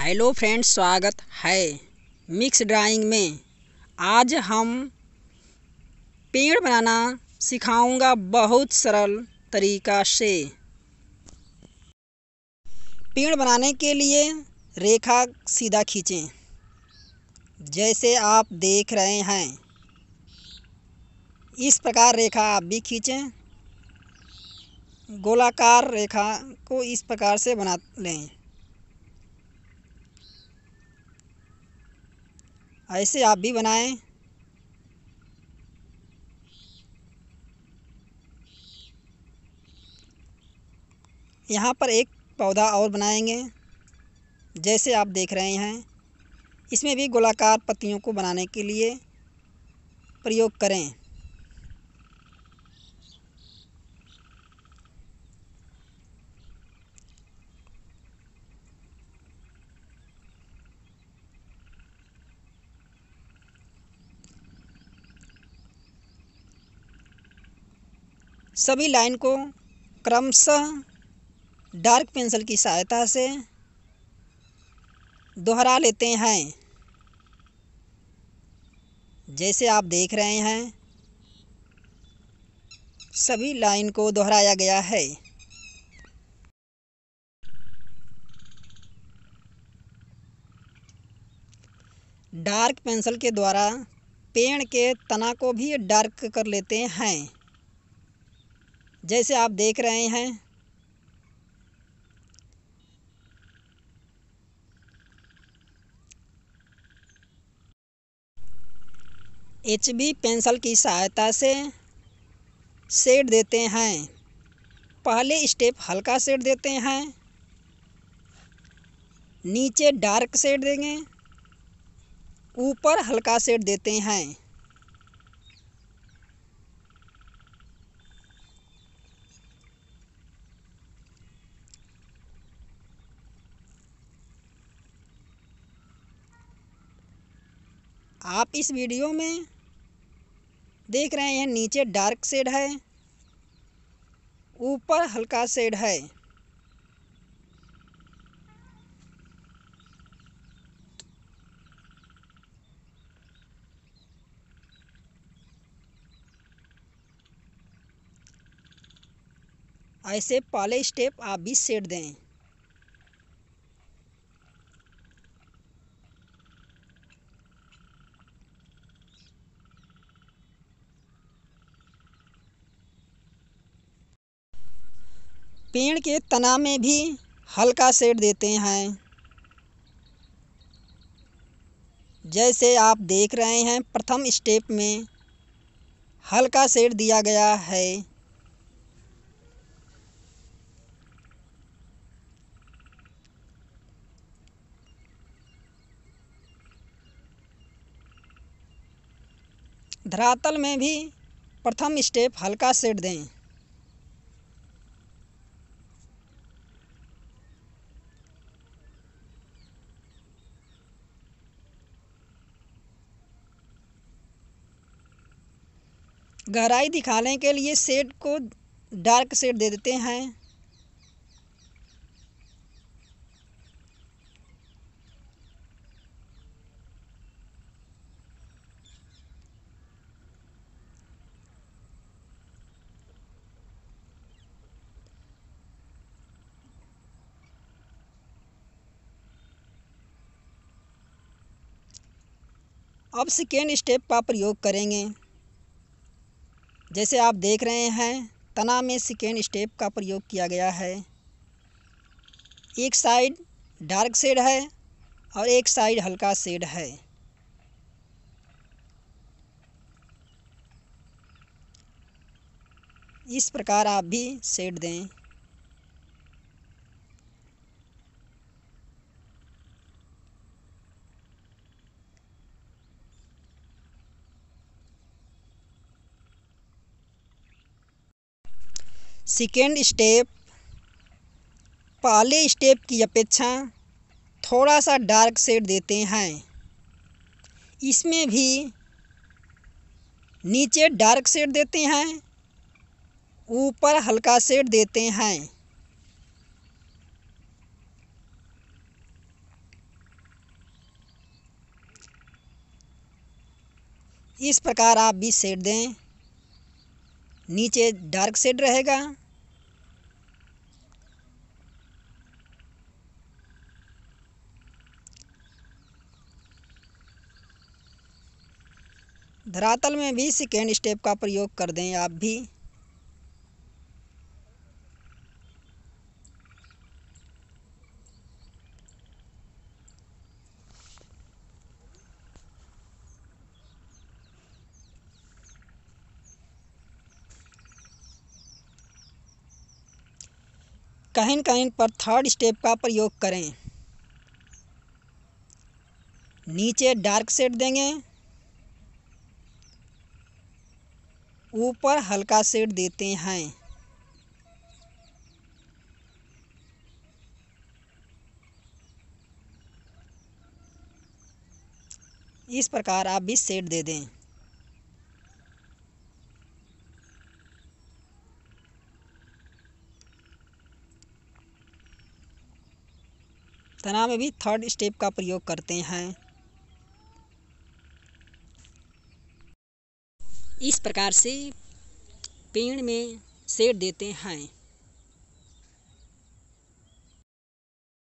hello friends स्वागत है mix drawing में आज हम पेड़ बनाना सिखाऊंगा बहुत सरल तरीका से पेड़ बनाने के लिए रेखा सीधा खींचें जैसे आप देख रहे हैं इस प्रकार रेखा आप भी खींचें गोलाकार रेखा को इस प्रकार से बना लें ऐसे आप भी बनाएं यहाँ पर एक पौधा और बनाएंगे जैसे आप देख रहे हैं इसमें भी गोलाकार पत्तियों को बनाने के लिए प्रयोग करें सभी लाइन को क्रमशः डार्क पेंसिल की सहायता से दोहरा लेते हैं जैसे आप देख रहे हैं सभी लाइन को दोहराया गया है डार्क पेंसिल के द्वारा पेड़ के तना को भी डार्क कर लेते हैं जैसे आप देख रहे हैं एच बी पेंसिल की सहायता से शेड देते हैं पहले स्टेप हल्का शेड देते हैं नीचे डार्क शेड देंगे ऊपर हल्का शेड देते हैं आप इस वीडियो में देख रहे हैं नीचे डार्क शेड है ऊपर हल्का शेड है ऐसे पहले स्टेप आप भी सेट दें पेड़ के तना में भी हल्का सेट देते हैं जैसे आप देख रहे हैं प्रथम स्टेप में हल्का सेट दिया गया है धरातल में भी प्रथम स्टेप हल्का सेट दें गहराई दिखाने के लिए सेट को डार्क सेट दे देते हैं अब सेकेंड स्टेप का प्रयोग करेंगे जैसे आप देख रहे हैं तना में सेकेंड स्टेप का प्रयोग किया गया है एक साइड डार्क शेड है और एक साइड हल्का शेड है इस प्रकार आप भी शेड दें सेकेंड स्टेप पहले स्टेप की अपेक्षा थोड़ा सा डार्क शेड देते हैं इसमें भी नीचे डार्क शेड देते हैं ऊपर हल्का शेड देते हैं इस प्रकार आप भी शेड दें नीचे डार्क शेड रहेगा धरातल में भी सेकेंड स्टेप का प्रयोग कर दें आप भी कहीं कहीं पर थर्ड स्टेप का प्रयोग करें नीचे डार्क सेट देंगे ऊपर हल्का सेट देते हैं इस प्रकार आप भी शेड दे दें तना में भी थर्ड स्टेप का प्रयोग करते हैं इस प्रकार से पेड़ में शेड देते हैं